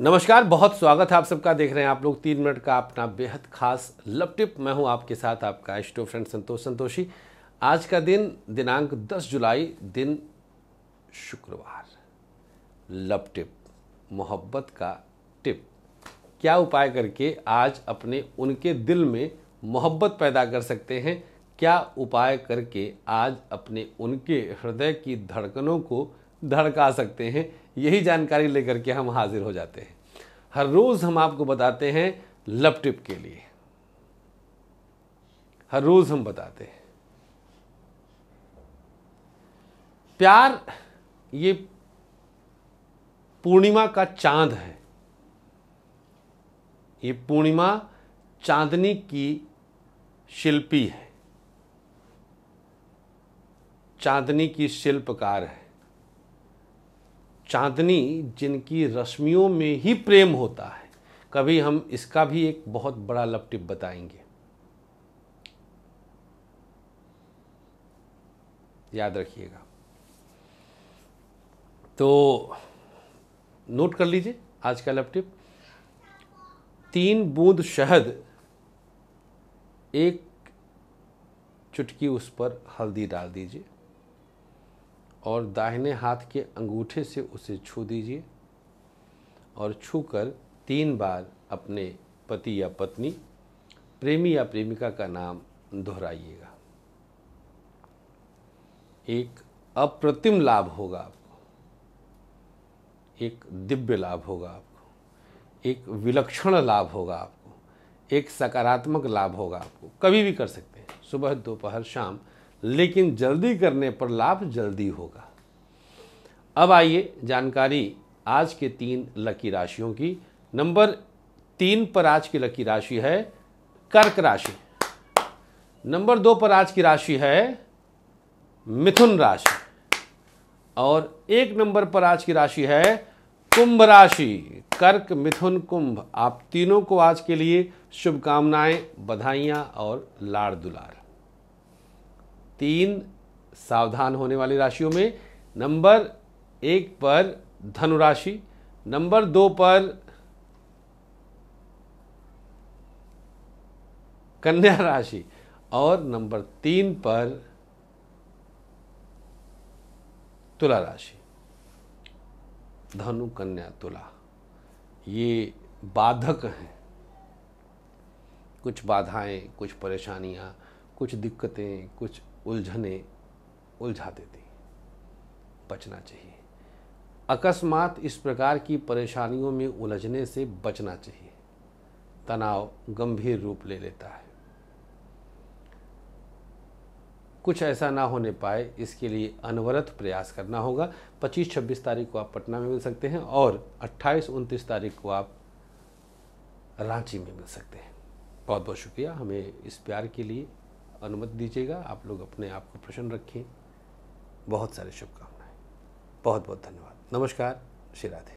नमस्कार बहुत स्वागत है आप सबका देख रहे हैं आप लोग तीन मिनट का अपना बेहद खास लव टिप मैं हूं आपके साथ आपका एस्टो फ्रेंड संतोष संतोषी आज का दिन दिनांक 10 जुलाई दिन शुक्रवार लव टिप मोहब्बत का टिप क्या उपाय करके आज अपने उनके दिल में मोहब्बत पैदा कर सकते हैं क्या उपाय करके आज अपने उनके हृदय की धड़कनों को धड़का सकते हैं यही जानकारी लेकर के हम हाजिर हो जाते हैं हर रोज़ हम आपको बताते हैं लव टिप के लिए हर रोज़ हम बताते हैं प्यार ये पूर्णिमा का चांद है ये पूर्णिमा चांदनी की शिल्पी है चांदनी की शिल्पकार है चांदनी जिनकी रश्मियों में ही प्रेम होता है कभी हम इसका भी एक बहुत बड़ा लपटिप बताएंगे याद रखिएगा तो नोट कर लीजिए आज का लपटिप तीन बूंद शहद एक चुटकी उस पर हल्दी डाल दीजिए और दाहिने हाथ के अंगूठे से उसे छू दीजिए और छूकर तीन बार अपने पति या पत्नी प्रेमी या प्रेमिका का नाम दोहराइएगा एक अप्रतिम लाभ होगा आपको एक दिव्य लाभ होगा आपको एक विलक्षण लाभ होगा आपको एक सकारात्मक लाभ होगा आपको कभी भी कर सकते हैं सुबह दोपहर शाम लेकिन जल्दी करने पर लाभ जल्दी होगा अब आइए जानकारी आज के तीन लकी राशियों की नंबर तीन पर आज की लकी राशि है कर्क राशि नंबर दो पर आज की राशि है मिथुन राशि और एक नंबर पर आज की राशि है कुंभ राशि कर्क मिथुन कुंभ आप तीनों को आज के लिए शुभकामनाएं बधाइयां और लाड़ दुलार तीन सावधान होने वाली राशियों में नंबर एक पर धनुराशि नंबर दो पर कन्या राशि और नंबर तीन पर तुला राशि धनु कन्या तुला ये बाधक हैं कुछ बाधाएं कुछ परेशानियां कुछ दिक्कतें कुछ उलझने उलझा देती बचना चाहिए अकस्मात इस प्रकार की परेशानियों में उलझने से बचना चाहिए तनाव गंभीर रूप ले लेता है कुछ ऐसा ना होने पाए इसके लिए अनवरत प्रयास करना होगा 25-26 तारीख को आप पटना में मिल सकते हैं और 28-29 तारीख को आप रांची में मिल सकते हैं बहुत बहुत शुक्रिया हमें इस प्यार के लिए अनुमति दीजिएगा आप लोग अपने आप को प्रसन्न रखिए बहुत सारी शुभकामनाएं बहुत बहुत धन्यवाद नमस्कार श्री राधे